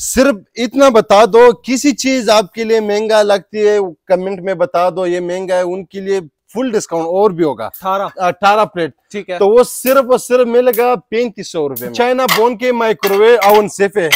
सिर्फ इतना बता दो किसी चीज आपके लिए महंगा लगती है कमेंट में बता दो ये महंगा है उनके लिए फुल डिस्काउंट और भी होगा अठारह प्लेट ठीक है तो वो सिर्फ और सिर्फ मिलेगा पैंतीस सौ रुपए चाइना बोन के माइक्रोवेव ओवन सेफ है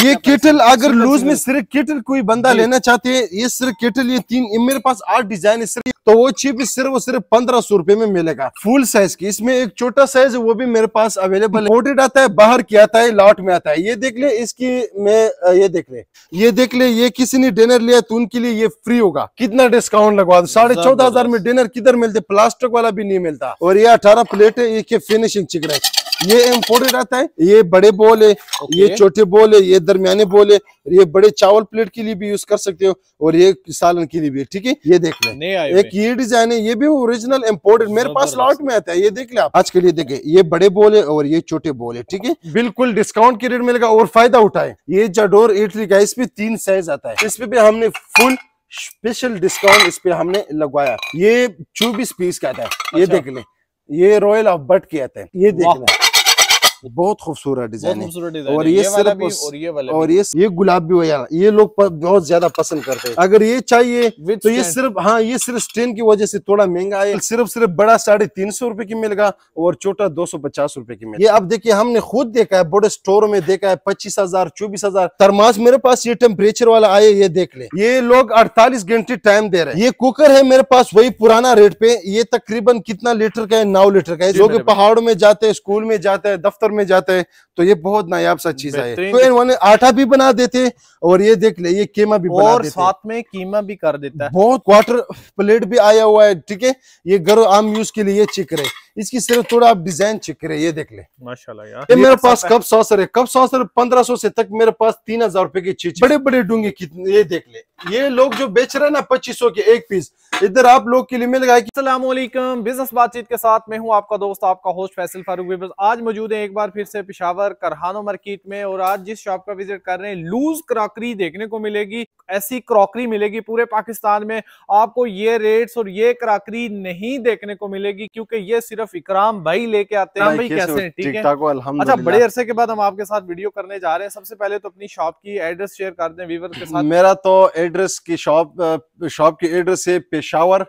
ये केटल अगर लूज में सिर्फ केटल कोई बंदा लेना चाहते हैं ये सिर्फ केटल ये तीन मेरे पास आठ डिजाइन है सिर्फ तो वो चिप सिर्फ और सिर्फ पंद्रह सौ रूपये में मिलेगा फुल साइज की इसमें एक छोटा साइज वो भी मेरे पास अवेलेबल है आता है बाहर की आता है लॉट में आता है ये देख ले इसकी मैं ये देख ले ये देख ले ये किसी ने डिनर लिया तो उनके लिए ये फ्री होगा कितना डिस्काउंट लगवा दो साढ़े चौदह हजार में डिनर किधर मिलते प्लास्टिक वाला भी नहीं मिलता और ये अठारह प्लेट है ये फिनिशिंग चिकन है ये इम्पोर्टेड आता है ये बड़े बॉल है ये छोटे बोल है ये दरमियाने बोल है ये बड़े चावल प्लेट के लिए भी यूज कर सकते हो और ये सालन के लिए भी ठीक है ये देख लें एक ये डिजाइन है ये भी ओरिजिनल इम्पोर्टेड मेरे पास लॉट में आता है ये देख ले आप आज के लिए देखे ये बड़े बॉल है और ये छोटे बॉल है ठीक है बिल्कुल डिस्काउंट के रेट मिलेगा और फायदा उठाए ये जडोर इटली का इसमें तीन साइज आता है इसमें भी हमने फुल स्पेशल डिस्काउंट इस पे हमने लगवाया ये चौबीस पीस का आता है ये अच्छा। देख ले ये रॉयल ऑफ बट के आता है ये देख ले बहुत खूबसूरत डिजाइन है और ये, ये सिर्फ और ये और ये ये गुलाबी वजह ये लोग बहुत ज्यादा पसंद करते हैं अगर ये चाहिए तो ये सिर्फ हाँ ये सिर्फ स्टेन की वजह से थोड़ा महंगा है सिर्फ सिर्फ बड़ा साढ़े तीन सौ रूपये की मिलेगा और छोटा दो सौ पचास रूपये की मिलेगा ये आप देखिए हमने खुद देखा है बड़े स्टोर में देखा है पच्चीस हजार चौबीस हजार तरमाज मेरे पास ये टेम्परेचर वाला आए ये देख ले ये लोग अड़तालीस घंटे टाइम दे रहे हैं ये कुकर है मेरे पास वही पुराना रेट पे ये तकरीबन कितना लीटर का है नौ लीटर का है जो कि पहाड़ों में जाते हैं स्कूल में जाते हैं दफ्तर पेपर में जाता है तो ये बहुत नायाब सा चीज है तो इन्होंने आटा भी बना देते और ये देख ले ये कीमा भी बना और देते साथ में कीमा भी कर देता है बहुत क्वार्टर प्लेट भी आया हुआ है ठीक है ये गर्म आम यूज के लिए चिक रहे इसकी सिर्फ थोड़ा आप डिजाइन चेक रहे ये देख ले माशाल्लाह यार ये मेरे तो पास कप सॉसर है कप सॉसर पंद्रह सौ से तक मेरे पास तीन हजार रुपए के चीज बड़े बड़े डूंगे कितने ये देख ले ये लोग जो बेच रहे हैं ना पच्चीस सौ के एक पीस इधर आप लोग के लिए मिल गया बिजनेस बातचीत के साथ मैं हूँ आपका दोस्त आपका होस्ट फैसल फारूक आज मौजूद है एक बार फिर से पिशावर करहानो मार्केट में और आज जिस शॉप का विजिट कर रहे हैं लूज क्रॉकरी देखने को मिलेगी ऐसी क्रॉकरी मिलेगी पूरे पाकिस्तान में आपको ये रेट्स और ये क्रॉकरी नहीं देखने को मिलेगी क्योंकि ये सिर्फ तरफ इकराम भाई लेके आते हैं भाई कैसे हैं ठीक है अच्छा बड़े अरसे के बाद हम आपके साथ वीडियो करने जा रहे हैं सबसे पहले तो अपनी शॉप की एड्रेस शेयर कर दें वीवर के साथ मेरा तो एड्रेस की शॉप शॉप की एड्रेस है पेशावर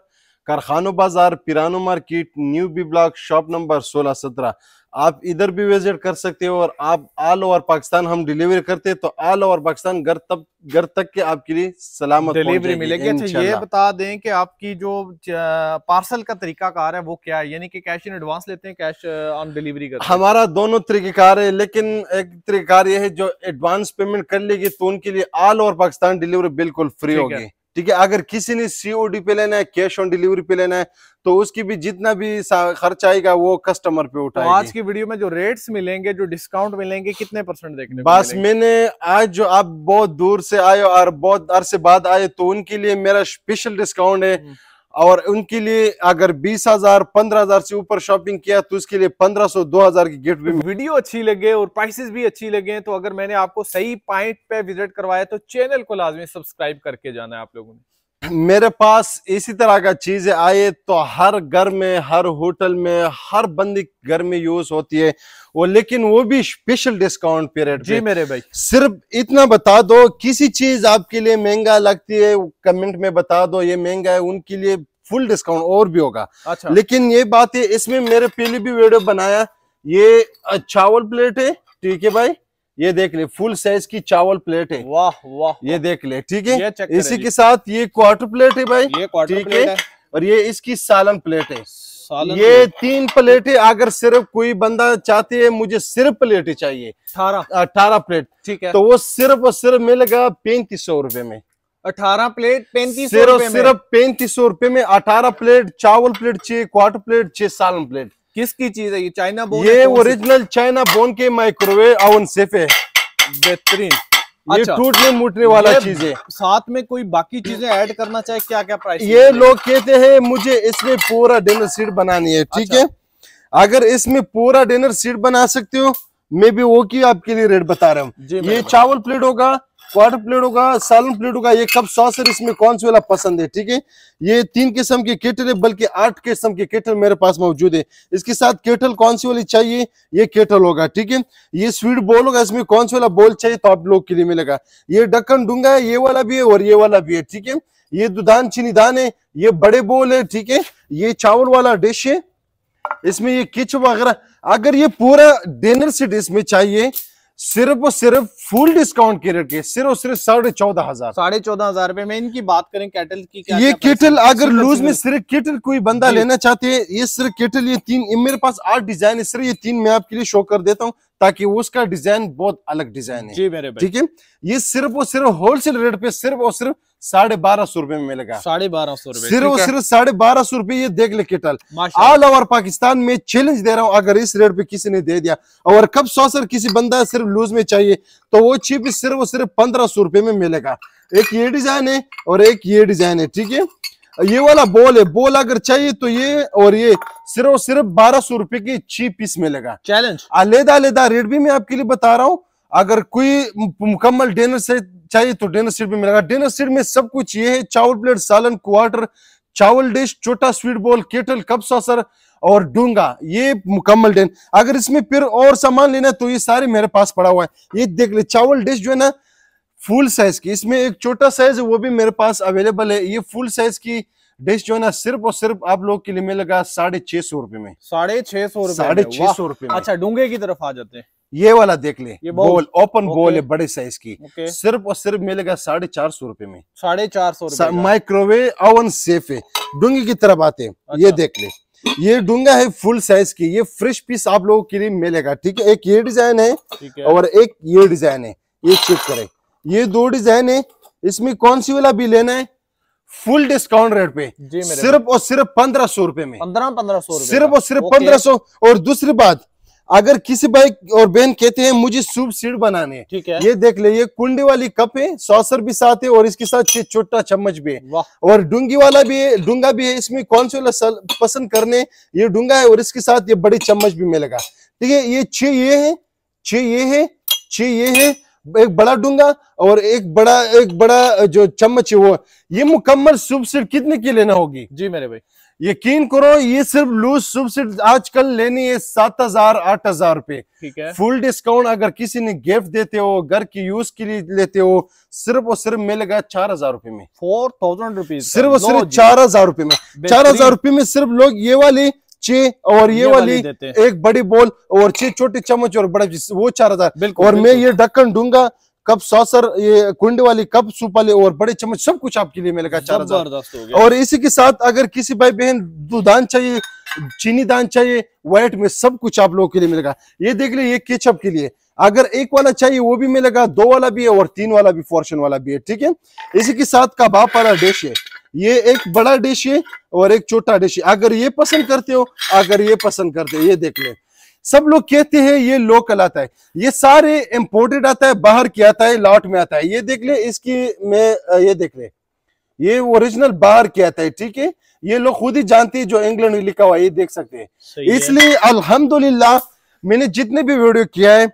कारखानो बाजार पिरानो market new B block shop number सोलह सत्रह आप इधर भी विजिट कर सकते हो और आप ऑल ओवर पाकिस्तान हम डिलीवरी करते हैं तो ऑल ओवर पाकिस्तान घर तक घर तक के आपके लिए सलामत डिलीवरी मिलेगी अच्छा ये बता दें कि आपकी जो पार्सल का तरीका कार है वो क्या है यानी कि कैश इन एडवांस लेते हैं कैश ऑन डिलीवरी करते हमारा दोनों तरीके कार है लेकिन एक तरीका ये है जो एडवांस पेमेंट कर लेगी तो उनके लिए ऑल ओवर पाकिस्तान डिलीवरी बिल्कुल फ्री होगी ठीक है अगर किसी ने सीओडी पे लेना है कैश ऑन डिलीवरी पे लेना है तो उसकी भी जितना भी खर्च आएगा वो कस्टमर पे उठा तो आज की वीडियो में जो रेट्स मिलेंगे जो डिस्काउंट मिलेंगे कितने परसेंट देखने बस मैंने आज जो आप बहुत दूर से आए और बहुत अरसे बाद आए तो उनके लिए मेरा स्पेशल डिस्काउंट है हम्म। और उनके लिए अगर बीस हजार पंद्रह हजार से ऊपर शॉपिंग किया तो उसके लिए पंद्रह सौ दो हजार की गिफ्ट भी वीडियो अच्छी लगे और प्राइसेस भी अच्छी लगे तो अगर मैंने आपको सही पॉइंट पे विजिट करवाया तो चैनल को लाजमी सब्सक्राइब करके जाना है आप लोगों ने मेरे पास इसी तरह का चीज़ आए तो हर घर में हर होटल में हर बंदी घर में यूज होती है वो लेकिन वो भी स्पेशल डिस्काउंट पीरियड जी मेरे भाई सिर्फ इतना बता दो किसी चीज आपके लिए महंगा लगती है कमेंट में बता दो ये महंगा है उनके लिए फुल डिस्काउंट और भी होगा अच्छा। लेकिन ये बात है इसमें मेरे पहले भी वीडियो बनाया ये चावल प्लेट है ठीक है भाई ये देख ले फुल साइज की चावल प्लेट है वाह वाह ये देख ले ठीक है इसी के साथ ये क्वार्टर प्लेट है भाई ये क्वार्टर प्लेट है और ये इसकी सालन प्लेट है सालन ये तीन प्लेटे अगर सिर्फ कोई बंदा चाहते है मुझे सिर्फ प्लेटे चाहिए अठारह अठारह प्लेट ठीक है तो वो सिर्फ और सिर्फ मिलेगा पैंतीस सौ रूपये में अठारह प्लेट पैंतीस सिर्फ सिर्फ पैंतीस सौ रूपये में अठारह प्लेट चावल प्लेट छह क्वार्टर प्लेट छह सालन प्लेट किसकी चीज है ये चाइना बोन ये ओरिजिनल चाइना बोन के माइक्रोवेव ओवन सेफ है बेहतरीन ये अच्छा। टूटने मुटने वाला चीज है साथ में कोई बाकी चीजें ऐड करना चाहे क्या क्या प्राइस ये लोग कहते हैं मुझे इसमें पूरा डिनर सीट बनानी है ठीक है अच्छा। अगर इसमें पूरा डिनर सीट बना सकते हो मैं भी वो की आपके लिए रेट बता रहा हूँ ये चावल प्लेट होगा क्वार्टर प्लेट होगा सालन प्लेट होगा ये कप सॉसर इसमें कौन सी वाला पसंद है ठीक है ये तीन किस्म के केटल है बल्कि आठ किस्म के केटल मेरे पास मौजूद है इसके साथ केटल कौन सी वाली चाहिए ये केटल होगा ठीक है ये स्वीट बॉल होगा इसमें कौन सी वाला बॉल चाहिए तो आप लोग के लिए मिलेगा ये डक्कन डूंगा है ये वाला भी है और ये वाला भी है ठीक है ये दुधान चीनी दान है ये बड़े बोल है ठीक है ये चावल वाला डिश है इसमें ये किच वगैरह अगर ये पूरा डिनर सेट इसमें चाहिए सिर्फ और सिर्फ फुल डिस्काउंट के रेट के सिर्फ और सिर्फ साढ़े चौदह हजार साढ़े चौदह हजार रुपए में इनकी बात करें केटल की क्या ये क्या केटल अगर लूज में सिर्फ केटल कोई बंदा लेना चाहते हैं ये सिर्फ केटल ये तीन मेरे पास आठ डिजाइन है सिर्फ ये तीन मैं आपके लिए शो कर देता हूँ ताकि उसका डिजाइन बहुत अलग डिजाइन है ठीक है ये सिर्फ और सिर्फ होलसेल रेट पे सिर्फ और सिर्फ साढ़े बारह सौ रूपये में मिलेगा साढ़े बारह सौ रूपये सिर्फ और सिर्फ साढ़े बारह सौ रूपये ये देख ले केटल ऑल ओवर पाकिस्तान में चैलेंज दे रहा हूँ अगर इस रेट पे किसी ने दे दिया और कब सौसर किसी बंदा सिर्फ लूज में चाहिए तो वो चिप सिर्फ और सिर्फ पंद्रह सौ रुपए में मिलेगा एक ये डिजाइन है और एक ये डिजाइन है ठीक है ये वाला बॉल है बॉल अगर चाहिए तो ये और ये सिर्फ और सिर्फ बारह सौ रुपए की छी पीस मिलेगा चैलेंज अलहदा अलहदा रेट भी मैं आपके लिए बता रहा हूँ अगर कोई मुकम्मल डिनर सेट चाहिए तो डिनर सेट भी मिलेगा डिनर सेट में सब कुछ ये है चावल प्लेट सालन क्वार्टर चावल डिश छोटा sweet bowl kettle cup saucer और डूंगा ये मुकम्मल डेन अगर इसमें फिर और सामान लेना है तो ये सारे मेरे पास पड़ा हुआ है ये देख ले चावल डिश जो है ना फुल साइज की इसमें एक छोटा साइज वो भी मेरे पास अवेलेबल है ये फुल साइज की डिश जो है ना सिर्फ और सिर्फ आप लोग के लिए मिलेगा साढ़े छह सौ रुपए में साढ़े छह सौ रुपए साढ़े छह सौ रुपए अच्छा डूंगे की तरफ आ जाते हैं ये वाला देख ले ये बॉल ओपन बोल है बड़े साइज की सिर्फ और सिर्फ मिलेगा साढ़े चार सौ रुपए में साढ़े चार सौ माइक्रोवेव ओवन सेफ है डूंगे की तरफ आते हैं अच्छा। ये देख ले ये डूंगा है फुल साइज की ये फ्रेश पीस आप लोगों के लिए मिलेगा ठीक है एक ये डिजाइन है और एक ये डिजाइन है ये चेक करें ये दो डिजाइन है इसमें कौन सी वाला भी लेना है फुल डिस्काउंट रेट पे सिर्फ और सिर्फ पंद्रह सौ रुपए में पंद्रह पंद्रह सौ सिर्फ और सिर्फ पंद्रह सौ और दूसरी बात अगर किसी भाई और बहन कहते हैं मुझे सूप सीड बनाने ठीक है ये देख ले ये कुंडी वाली कप है सॉसर भी साथ है और इसके साथ छोटा चम्मच भी है और डूंगी वाला भी है डूंगा भी है इसमें कौन से वाला पसंद करने ये डूंगा है और इसके साथ ये बड़ी चम्मच भी मिलेगा ठीक है ये छे ये है छह ये है छे ये है एक बड़ा डूंगा और एक बड़ा एक बड़ा जो चम्मच है वो ये मुकम्मल सूप सिर्फ कितने की लेना होगी जी मेरे भाई यकीन करो ये सिर्फ लूज सुबसिड आजकल लेनी है सात हजार आठ हजार रुपए फुल डिस्काउंट अगर किसी ने गिफ्ट देते हो घर की यूज के लिए लेते हो सिर्फ और सिर्फ मिलेगा चार हजार रुपए में फोर थाउजेंड रुपीज सिर्फ और सिर्फ चार हजार रुपए में चार हजार रुपए में सिर्फ लोग ये वाली छे और ये, ये वाली एक बड़ी बॉल और छह छोटी चम्मच और बड़ा वो चार हजार और मैं ये ढक्कन दूंगा कप सॉसर ये कुंड वाली कप सूप वाली और बड़े चम्मच सब कुछ आपके लिए मिलेगा चार हजार और इसी के साथ अगर किसी भाई बहन दान चाहिए चीनी दान चाहिए वाइट में सब कुछ आप लोगों के लिए मिलेगा ये देख लिए ये केचप के लिए अगर एक वाला चाहिए वो भी मिलेगा दो वाला भी है और तीन वाला भी फॉर्चून वाला भी है ठीक है इसी के साथ कबाब वाला डिश है ये एक बड़ा डिश है और एक छोटा डिश है अगर ये पसंद करते हो अगर ये पसंद करते हो ये देख ले सब लोग कहते हैं ये लोकल आता है ये सारे इम्पोर्टेड आता है बाहर के आता है लॉट में आता है ये देख ले इसकी मैं ये देख ले ये ओरिजिनल बाहर के आता है ठीक है ये लोग खुद ही जानते हैं जो इंग्लैंड में लिखा हुआ है ये देख सकते हैं इसलिए अल्हम्दुलिल्लाह मैंने जितने भी वीडियो किया है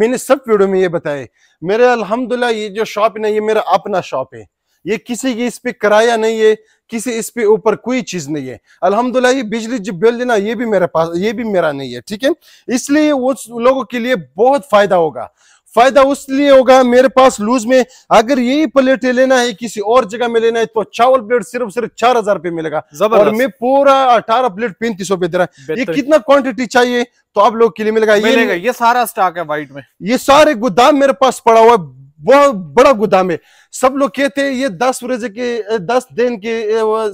मैंने सब वीडियो में ये बताया मेरे अल्हम्दुलिल्लाह ये जो शॉप है ना ये मेरा अपना शॉप है ये किसी की इस पे किराया नहीं है किसी इस पे ऊपर कोई चीज नहीं है अल्हम्दुलिल्लाह ये बिजली जो बिल देना ये भी मेरे पास ये भी मेरा नहीं है ठीक है इसलिए उस लोगों के लिए बहुत फायदा होगा फायदा उस लिए होगा मेरे पास लूज में अगर यही प्लेटें लेना है किसी और जगह में लेना है तो चावल प्लेट सिर्फ सिर्फ चार हजार रुपये मिलेगा और मैं पूरा अठारह प्लेट पैंतीस रुपए दे रहा है ये कितना क्वांटिटी चाहिए तो आप लोग के लिए मिलेगा ये ये सारा स्टॉक है व्हाइट में ये सारे गोदाम मेरे पास पड़ा हुआ है बहुत बड़ा गोदाम है सब लोग कहते ये दस रोजे के दस दिन के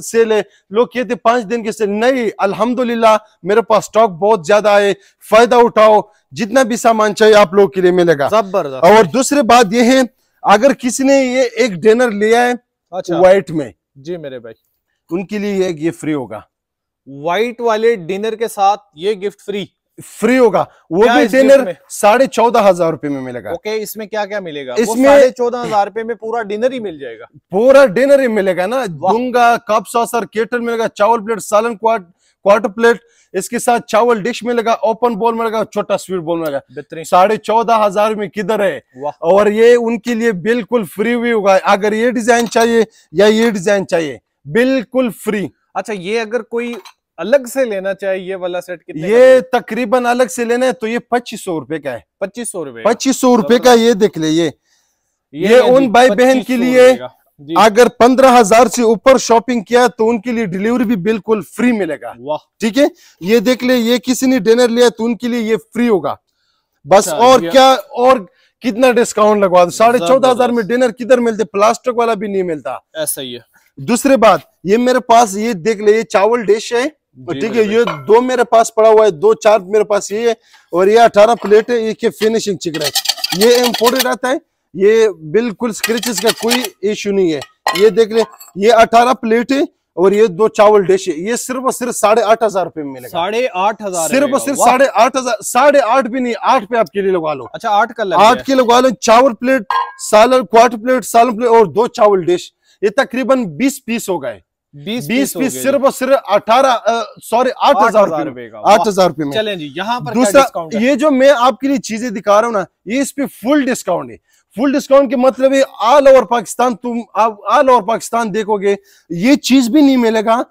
सेल है लोग कहते पांच दिन के सेल नहीं अल्हम्दुलिल्लाह मेरे पास स्टॉक बहुत ज्यादा है फायदा उठाओ जितना भी सामान चाहिए आप लोग के लिए मिलेगा सब और दूसरी बात ये है अगर किसी ने ये एक डिनर लिया है अच्छा। व्हाइट में जी मेरे भाई उनके लिए ये गिफ्ट फ्री होगा व्हाइट वाले डिनर के साथ ये गिफ्ट फ्री फ्री होगा वो भी डिनर साढ़े चौदह हजार रुपए में मिलेगा ओके इसमें क्या क्या मिलेगा इसमें चौदह हजार रुपए में पूरा डिनर ही मिल जाएगा पूरा डिनर ही मिलेगा ना दूंगा कप सॉसर केटल मिलेगा चावल प्लेट सालन क्वार क्वार्टर प्लेट इसके साथ चावल डिश मिलेगा ओपन बॉल मिलेगा छोटा स्वीट बॉल मिलेगा साढ़े चौदह हजार में किधर है और ये उनके लिए बिल्कुल फ्री भी होगा अगर ये डिजाइन चाहिए या ये डिजाइन चाहिए बिल्कुल फ्री अच्छा ये अगर कोई अलग से लेना चाहिए ये वाला सेट कितने ये तकरीबन अलग से लेना है तो ये पच्चीस सौ रुपए का है पच्चीस सौ रुपए पच्चीस सौ रुपए का ये देख ले ये ये, उन भाई बहन के लिए अगर पंद्रह हजार से ऊपर शॉपिंग किया तो उनके लिए डिलीवरी भी बिल्कुल फ्री मिलेगा ठीक है ये देख ले ये किसी ने डिनर लिया तो उनके लिए ये फ्री होगा बस अच्छा, और क्या और कितना डिस्काउंट लगवा दो साढ़े चौदह हजार में डिनर किधर मिलते प्लास्टिक वाला भी नहीं मिलता ऐसा ही है दूसरी बात ये मेरे पास ये देख ले ये चावल डिश है तो ठीक है ये दो मेरे पास पड़ा हुआ है दो चार मेरे पास ये है और ये अठारह प्लेट है ये फिनिशिंग रहा है ये इम्पोर्टेड आता है ये बिल्कुल स्क्रेचेस का कोई इश्यू नहीं है ये देख ले ये अठारह प्लेट है और ये दो चावल डिश है ये सिर्फ और सिर्फ साढ़े आठ हजार रुपए में मिलेगा साढ़े आठ हजार सिर्फ और सिर्फ साढ़े आठ हजार साढ़े आठ भी नहीं आठ पे आपके लिए लगा लो अच्छा आठ का आठ के लगा लो चावल प्लेट सालन क्वार्टर प्लेट सालन प्लेट और दो चावल डिश ये तकरीबन बीस पीस हो गए बीस बीस पीस सिर्फ और सिर्फ अठारह सॉरी आठ हजार रुपए का आठ हजार रुपए में चले जी यहाँ पर दूसरा ये जो मैं आपके लिए चीजें दिखा रहा हूँ ना ये इस पे फुल डिस्काउंट है फुल डिस्काउंट के मतलब ऑल ओवर पाकिस्तान तुम आप ऑल ओवर पाकिस्तान देखोगे ये चीज भी नहीं मिलेगा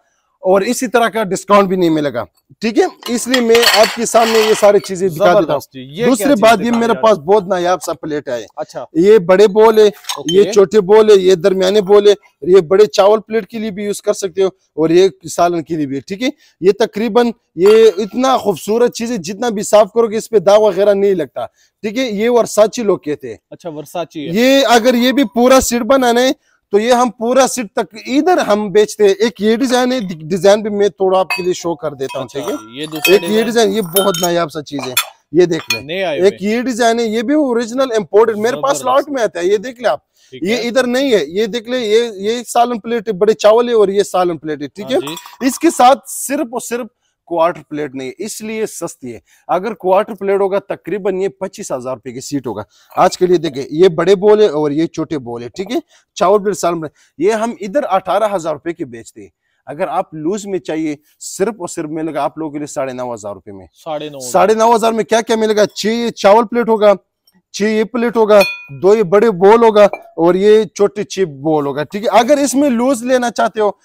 और इसी तरह का डिस्काउंट भी नहीं मिलेगा ठीक है इसलिए मैं आपके सामने ये सारी चीजें दिखा देता हूँ दूसरी बात ये मेरे पास बहुत नायाब सा प्लेट है अच्छा ये बड़े बोल है ये छोटे बोल है ये दरमियाने बोल है ये बड़े चावल प्लेट के लिए भी यूज कर सकते हो और ये सालन के लिए भी ठीक है ये तकरीबन ये इतना खूबसूरत चीज है जितना भी साफ करोगे इस पे दाग वगैरह नहीं लगता ठीक है ये वर्साची लोग कहते हैं अच्छा वर्साची ये अगर ये भी पूरा सिर बनाना है तो ये हम पूरा सिट तक इधर हम बेचते हैं एक ये डिजाइन है डिजाइन भी मैं थोड़ा आपके लिए शो कर देता हूँ ठीक है अच्छा, एक ये डिजाइन ये बहुत नायाब सा चीज है ये देख ले एक ये डिजाइन है ये भी ओरिजिनल इम्पोर्टेड मेरे पास लॉट में आता है ये देख ले आप ये इधर नहीं है ये देख ले ये ये सालन प्लेट बड़े चावल है और ये सालन प्लेट है ठीक हाँ है इसके साथ सिर्फ और सिर्फ क्वार्टर प्लेट नहीं है इसलिए सस्ती है अगर क्वार्टर प्लेट होगा तकरीबन ये पच्चीस हजार रुपए की सीट होगा आज के लिए देखिए ये बड़े बोल है और ये छोटे बोल है ठीक है चावल प्लेट साल ये हम इधर अठारह हजार रुपए की बेचते हैं अगर आप लूज में चाहिए सिर्फ और सिर्फ मिलेगा आप लोगों के लिए साढ़े नौ हजार रुपए में साढ़े नौ साढ़े नौ हजार में क्या क्या मिलेगा छह चावल प्लेट होगा छह ये प्लेट होगा दो ये बड़े बोल होगा और ये छोटे छह बोल होगा ठीक है अगर इसमें लूज लेना चाहते हो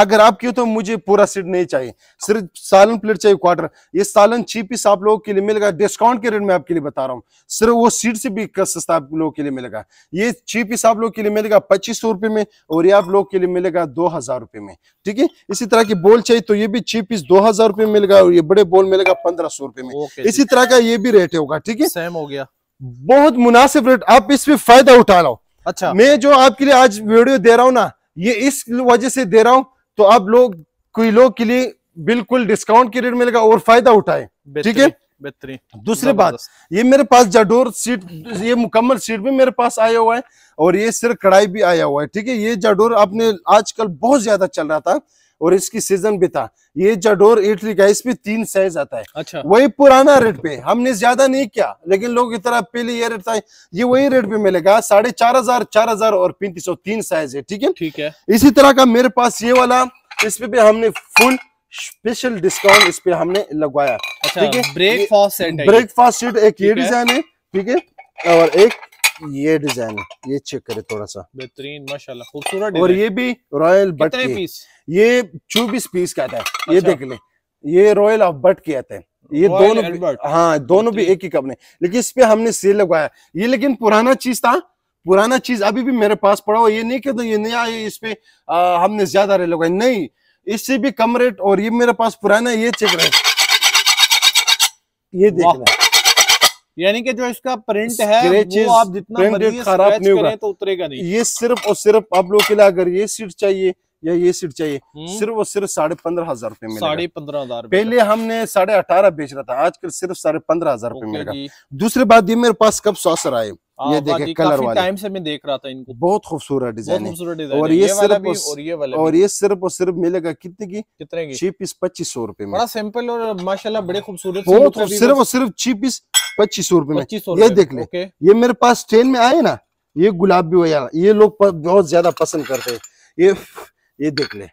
अगर आप क्यों तो मुझे पूरा सीट नहीं चाहिए सिर्फ सालन प्लेट चाहिए क्वार्टर ये सालन चीप पीस आप लोगों के लिए मिलेगा डिस्काउंट के रेट में आपके लिए बता रहा हूँ सिर्फ वो सीट से भी सस्ता आप लोगों के लिए मिलेगा ये चीप पीस आप लोगों के लिए मिलेगा पच्चीस सौ रुपए में और ये आप लोगों के लिए मिलेगा दो हजार रुपए में ठीक है इसी तरह की बोल चाहिए तो ये भी चीप पीस दो हजार रुपए में मिलेगा और ये बड़े बोल मिलेगा पंद्रह सौ रुपए में इसी तरह का ये भी रेट होगा ठीक है सेम हो गया बहुत मुनासिब रेट आप इस पर फायदा उठा लो अच्छा मैं जो आपके लिए आज वीडियो दे रहा हूँ ना ये इस वजह से दे रहा हूँ तो अब लोग कोई लोग के लिए बिल्कुल डिस्काउंट की रेट मिलेगा और फायदा उठाए ठीक है बेहतरीन दूसरी बात ये मेरे पास जाडोर सीट ये मुकम्मल सीट भी मेरे पास आया हुआ है और ये सिर्फ कढ़ाई भी आया हुआ है ठीक है ये जाडोर आपने आजकल बहुत ज्यादा चल रहा था और इसकी सीजन भी था ये जडोर इटली का इसमें तीन साइज आता है अच्छा वही पुराना रेट पे हमने ज्यादा नहीं किया लेकिन लोग इतना पहले ये रेट था ये वही रेट पे मिलेगा साढ़े चार हजार चार हजार और पैंतीस सौ तीन साइज है ठीक है ठीक है इसी तरह का मेरे पास ये वाला इसपे भी हमने फुल स्पेशल डिस्काउंट इस पे हमने लगवाया अच्छा, ठीक है ब्रेकफास्ट सेट ब्रेकफास्ट सेट एक ये डिजाइन है ठीक है और एक ये डिजाइन है ये चेक करें थोड़ा सा बेहतरीन माशाल्लाह खूबसूरत और ये भी रॉयल बट पीस ये चौबीस पीस का आता है अच्छा। ये देख ले ये रॉयल ऑफ बट के आते हैं ये दोनों हाँ दोनों भी एक ही कंपनी लेकिन इस पे हमने सेल लगवाया ये लेकिन पुराना चीज था पुराना चीज अभी भी मेरे पास पड़ा हुआ ये नहीं कहते ये नया है इस पे आ, हमने ज्यादा रेट लगाए नहीं इससे भी कम रेट और ये मेरे पास पुराना ये चेक रहे ये देख रहे यानी कि जो इसका प्रिंट है वो आप जितना खराब नहीं होगा तो उतरेगा नहीं ये सिर्फ और सिर्फ आप लोग के लिए अगर ये सीट चाहिए या ये सीट चाहिए हम्म। सिर्फ और सिर्फ साढ़े पंद्रह हजार रूपए में साढ़े पंद्रह हजार पहले हमने साढ़े अठारह बेच रहा था आजकल सिर्फ साढ़े पंद्रह हजार रूपए मिलेगा दूसरी बात ये मेरे पास कब सॉसर आए हाँ, ये देखे कलर वाले टाइम से मैं देख रहा था इनको बहुत खूबसूरत डिजाइन और ये, सिर्फ और ये वाला और ये सिर्फ और सिर्फ मिलेगा कितने की कितने की चीप पीस पच्चीस सौ रूपये बड़ा सिंपल और माशाल्लाह बड़े खूबसूरत बहुत मतलब सिर्फ और सिर्फ छह पीस पच्चीस सौ रूपये ये देख ले ये मेरे पास ट्रेन में आए ना ये गुलाबी वगैरह ये लोग बहुत ज्यादा पसंद करते हैं ये ये देख ले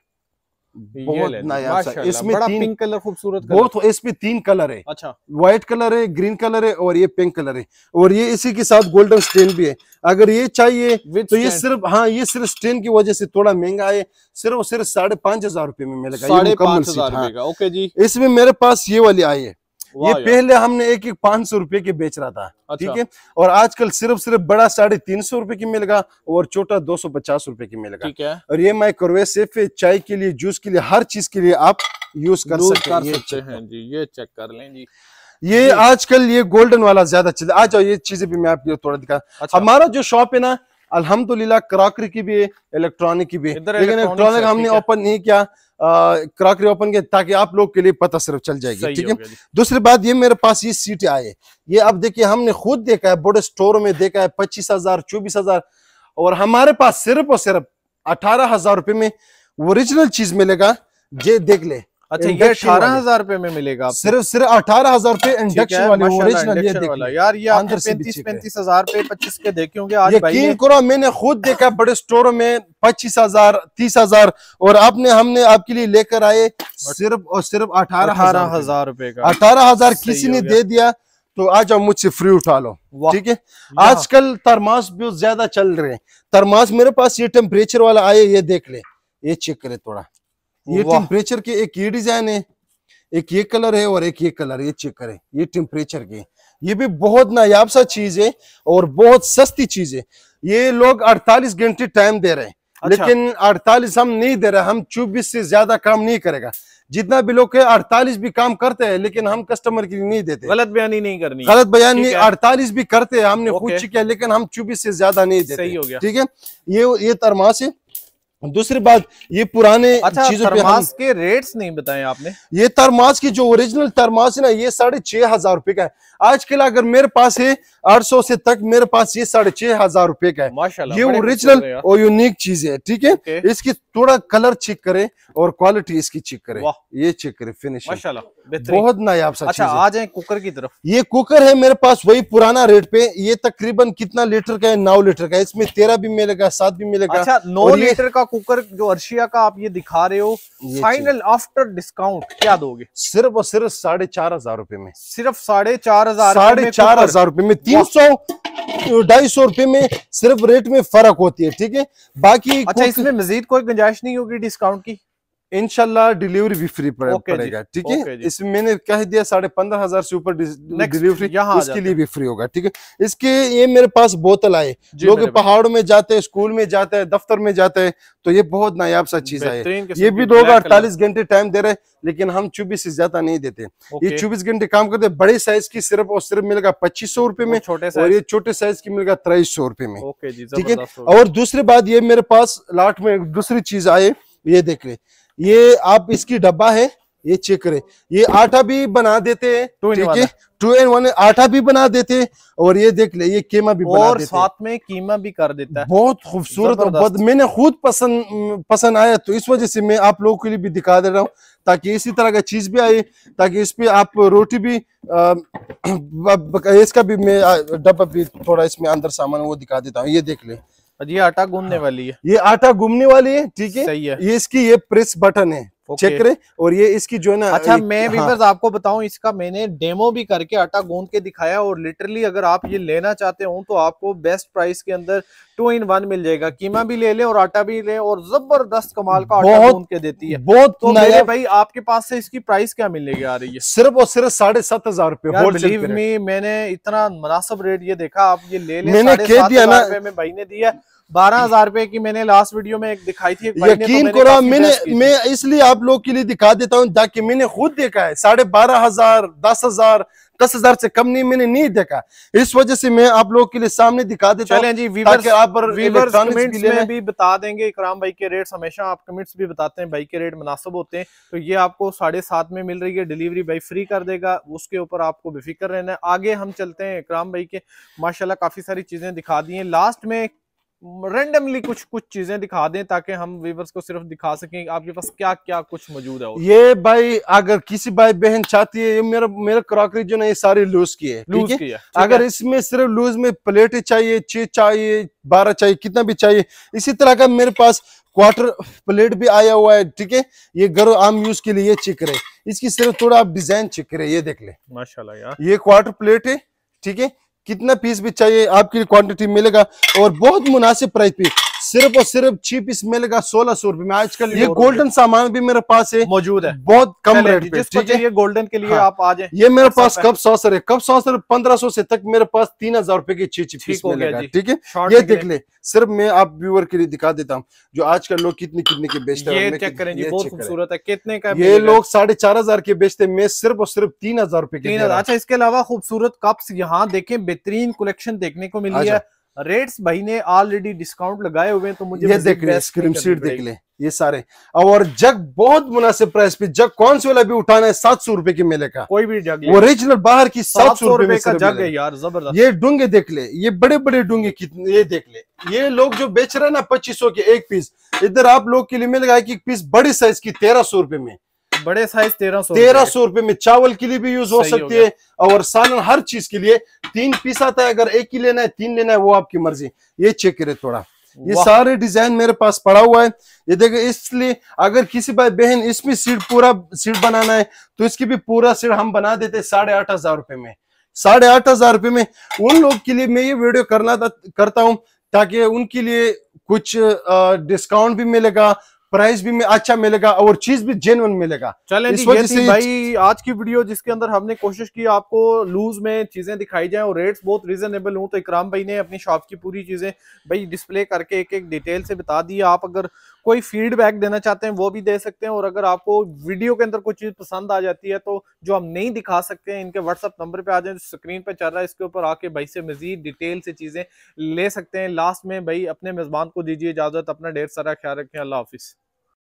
बहुत नया इसमें बड़ा तीन कलर खूबसूरत बहुत इसमें तीन कलर है अच्छा व्हाइट कलर है ग्रीन कलर है और ये पिंक कलर है और ये इसी के साथ गोल्डन स्टेन भी है अगर ये चाहिए तो ये सिर्फ हाँ ये सिर्फ स्टेन की वजह से थोड़ा महंगा है सिर्फ सिर्फ साढ़े पाँच हजार रूपए में मिलेगा साढ़े पाँच हजार हाँ। इसमें मेरे पास ये वाली आई है ये पहले हमने एक एक पांच सौ रुपए के बेच रहा था अच्छा। ठीक अच्छा। है और आजकल सिर्फ सिर्फ बड़ा साढ़े तीन सौ रुपए की मिलेगा और छोटा दो सौ पचास रुपए की मिलेगा और ये माइक्रोवेव सेफ है चाय के लिए जूस के लिए हर चीज के लिए आप यूज कर सकते हैं ये चेक कर लें ये आजकल ये गोल्डन वाला ज्यादा चीज आ जाओ ये चीजें भी मैं आपको थोड़ा दिखा अच्छा। हमारा जो शॉप है ना अलहमदुल्ला क्रॉकरी की भी है इलेक्ट्रॉनिक की भी है लेकिन इलेक्ट्रॉनिक हमने ओपन नहीं किया क्रॉकरी ओपन के ताकि आप लोग के लिए पता सिर्फ चल जाएगी ठीक है दूसरी बात ये मेरे पास ये सीट आए ये अब देखिए हमने खुद देखा है बड़े स्टोर में देखा है पच्चीस हजार चौबीस हजार और हमारे पास सिर्फ और सिर्फ अठारह हजार रुपये में ओरिजिनल चीज मिलेगा ये देख ले अच्छा ये अठारह हजार रुपए में मिलेगा सिर्फ सिर्फ अठारह हजार रुपए इंडक्शन वाली ओरिजिनल वाला यार ये अंदर पैंतीस पैंतीस हजार रुपए पच्चीस के देखे होंगे आज यकीन करो मैंने खुद देखा बड़े स्टोर में पच्चीस हजार तीस हजार और आपने हमने आपके लिए लेकर आए सिर्फ और सिर्फ अठारह अठारह हजार रुपए का अठारह हजार किसी ने दे दिया तो आज आप मुझसे फ्री उठा लो ठीक है आजकल तरमास बहुत ज्यादा चल रहे हैं तरमास मेरे पास ये टेम्परेचर वाला आए ये देख ले ये चेक करे थोड़ा ये टेम्परेचर के एक ये डिजाइन है एक ये कलर है और एक ये कलर ये चेक करें ये टेम्परेचर के ये भी बहुत नायाब सा चीज है और बहुत सस्ती चीज है ये लोग 48 घंटे टाइम दे रहे हैं अच्छा। लेकिन 48 हम नहीं दे रहे हम 24 से ज्यादा काम नहीं करेगा जितना भी लोग है 48 भी काम करते हैं लेकिन हम कस्टमर के लिए नहीं देते गलत बयानी नहीं करनी गलत बयान नहीं अड़तालीस भी करते हैं हमने पूछ किया लेकिन हम चौबीस से ज्यादा नहीं देते ठीक है ये ये तरमाश है दूसरी बात ये पुराने अच्छा, चीजों पे हम, के रेट्स नहीं बताए आपने ये तरमास की जो ओरिजिनल तरमास है ना ये साढ़े छह हजार रुपए का है आजकल अगर मेरे पास है आठ सौ से तक मेरे पास ये साढ़े छह हजार रुपए का है माशाल्लाह ये ओरिजिनल और यूनिक चीज है ठीक है इसकी थोड़ा कलर चेक करें और क्वालिटी इसकी चेक करें ये चेक करें फिनिश बहुत नायाब सा अच्छा आ जाए कुकर की तरफ ये कुकर है मेरे पास वही पुराना रेट पे ये तकरीबन कितना लीटर का है नौ लीटर का इसमें तेरह भी मिलेगा सात भी मिलेगा अच्छा, नौ लीटर का कुकर जो अर्शिया का आप ये दिखा रहे हो फाइनल आफ्टर डिस्काउंट क्या दोगे सिर्फ और सिर्फ साढ़े चार हजार रूपए में सिर्फ साढ़े चार हजार साढ़े चार हजार रूपए में तीन सौ ढाई सौ रुपए में सिर्फ रेट में फर्क होती है ठीक है बाकी अच्छा इसमें मजीद कोई गुंजाइश नहीं होगी डिस्काउंट की इनशाला डिलीवरी भी फ्री पड़े, okay पड़ेगा ठीक है okay इसमें मैंने कह दिया साढ़े पंद्रह हजार से ऊपर डिलीवरी इसके लिए भी फ्री होगा ठीक है इसके ये मेरे पास बोतल आए लोग पहाड़ों में जाते हैं स्कूल में जाते हैं दफ्तर में जाते हैं तो ये बहुत नायाब सा चीज है ये भी लोग अड़तालीस घंटे टाइम दे रहे लेकिन हम चौबीस से ज्यादा नहीं देते ये चौबीस घंटे काम करते बड़े साइज की सिर्फ और सिर्फ मिलेगा पच्चीस सौ रुपए में और ये छोटे साइज की मिलेगा तेईस सौ रुपए में ठीक है और दूसरी बात ये मेरे पास लाट में दूसरी चीज आए ये देख रहे ये आप इसकी डब्बा है ये चेक करें ये आटा भी बना देते हैं ठीक है टू एंड वन आटा भी बना देते हैं और ये देख ले ये कीमा भी बना देते साथ में कीमा भी कर देता है बहुत खूबसूरत और बहुत मैंने खुद पसंद पसंद आया तो इस वजह से मैं आप लोगों के लिए भी दिखा दे रहा हूँ ताकि इसी तरह का चीज भी आए ताकि इस पर आप रोटी भी आ, इसका भी मैं डब्बा भी थोड़ा इसमें अंदर सामान वो दिखा देता हूँ ये देख ले ये आटा गूंदने हाँ। वाली है ये आटा गूमने वाली है ठीक है सही है ये इसकी ये प्रेस बटन है चेक करें और ये इसकी जो है ना अच्छा मैं भी हाँ। आपको बताऊं इसका मैंने डेमो भी करके आटा गूंद के दिखाया और लिटरली अगर आप ये लेना चाहते हो तो आपको बेस्ट प्राइस के अंदर टू इन वन मिल जाएगा कीमा भी ले ले और आटा भी ले और जबरदस्त कमाल का आटा गूंद के देती है बहुत तो मेरे भाई आपके पास से इसकी प्राइस क्या मिलेगी आ रही है सिर्फ और सिर्फ साढ़े सात हजार रूपए मैंने इतना मुनासिब रेट ये देखा आप ये ले लेने भाई ने दिया बारह हजार रुपए की मैंने लास्ट वीडियो में एक दिखाई थी तो यकीन करो मैंने मैं इसलिए आप लोग के लिए दिखा देता हूँ ताकि मैंने खुद देखा है साढ़े बारह हजार दस हजार दस हजार से कम नहीं मैंने नहीं देखा इस वजह से मैं आप लोग के लिए सामने दिखा देता हूँ जी वीवर्स आप वीवर्स कमेंट्स में भी बता देंगे इकराम भाई के रेट हमेशा आप कमेंट्स भी बताते हैं भाई के रेट मुनासिब होते हैं तो ये आपको साढ़े सात में मिल रही है डिलीवरी भाई फ्री कर देगा उसके ऊपर आपको बेफिक्र रहना है आगे हम चलते हैं इकराम भाई के माशाला काफी सारी चीजें दिखा दी है लास्ट में रेंडमली कुछ कुछ चीजें दिखा दें ताकि हम वीवर्स को सिर्फ दिखा सकें आपके पास क्या क्या कुछ मौजूद है ये भाई अगर किसी भाई बहन चाहती है ये मेरा मेरा क्रॉकरी जो ना ये सारी लूज की है लूज की है अगर इसमें सिर्फ लूज में प्लेट चाहिए छह चाहिए बारह चाहिए कितना भी चाहिए इसी तरह का मेरे पास क्वार्टर प्लेट भी आया हुआ है ठीक है ये गर्व आम यूज के लिए चिक रहे इसकी सिर्फ थोड़ा आप डिजाइन चिक रहे ये देख ले माशाला यार ये क्वार्टर प्लेट है ठीक है कितना पीस भी चाहिए आपके लिए क्वांटिटी मिलेगा और बहुत मुनासिब प्राइस पे सिर्फ और सिर्फ चीप इस मिलेगा सोलह सौ रूपये में आजकल ये गोल्डन सामान भी मेरे पास है मौजूद है बहुत कम रेट पे ठीक है गोल्डन के लिए हाँ। आप आ जाए ये मेरे पास सौ सर है कप सॉसर पंद्रह सौ से तक मेरे पास तीन हजार रुपए की चीप पीस मिलेगा ठीक है ये देख ले सिर्फ मैं आप व्यूअर के लिए दिखा देता हूँ जो आजकल लोग कितने कितने के बेचते हैं चेक करें जी बहुत खूबसूरत है कितने का ये लोग साढ़े चार हजार के बेचते हैं मैं सिर्फ और सिर्फ तीन हजार रूपए के अच्छा इसके अलावा खूबसूरत कप्स यहाँ देखें बेहतरीन कलेक्शन देखने को मिली है रेट्स भाई ने ऑलरेडी डिस्काउंट लगाए हुए हैं तो मुझे ये देख ले स्क्रीन शीट देख ले ये सारे और जग बहुत मुनासिब प्राइस पे जग कौन से वाला भी उठाना है सात सौ रुपए के मेले का कोई भी जग ओरिजिनल बाहर की सात सौ रुपए का जग है यार जबरदस्त ये डूंगे देख ले ये बड़े बड़े डूंगे कितने ये देख ले ये लोग जो बेच रहे हैं ना पच्चीस के एक पीस इधर आप लोग के लिए मिल गया कि पीस बड़ी साइज की तेरह सौ रुपए में बड़े साइज तेरह सौ तेरह सौ रुपए में चावल के लिए भी यूज हो सकती हो है और सालन हर चीज के लिए तीन पीस आता है अगर एक ही लेना है तीन लेना है वो आपकी मर्जी ये चेक करे थोड़ा ये सारे डिजाइन मेरे पास पड़ा हुआ है ये देखो इसलिए अगर किसी भाई बहन इसमें सीट पूरा सीट बनाना है तो इसकी भी पूरा सीट हम बना देते साढ़े आठ हजार रुपए में साढ़े आठ हजार रुपए में उन लोग के लिए मैं ये वीडियो करना करता हूँ ताकि उनके लिए कुछ डिस्काउंट भी मिलेगा प्राइस भी में अच्छा मिलेगा और चीज भी जेनवन मिलेगा चले इस भाई आज की वीडियो जिसके अंदर हमने कोशिश की आपको लूज में चीजें दिखाई जाए और रेट्स बहुत रिजनेबल हूँ तो इकराम भाई ने अपनी शॉप की पूरी चीजें भाई डिस्प्ले करके एक एक डिटेल से बता दी आप अगर कोई फीडबैक देना चाहते हैं वो भी दे सकते हैं और अगर आपको वीडियो के अंदर कोई चीज पसंद आ जाती है तो जो हम नहीं दिखा सकते हैं इनके व्हाट्सअप नंबर पे आ जाए स्क्रीन पे चल रहा है इसके ऊपर आके भाई से मजीद डिटेल से चीजें ले सकते हैं लास्ट में भाई अपने मेजबान को दीजिए इजाजत अपना ढेर सारा ख्याल रखें अल्लाह हाफिज़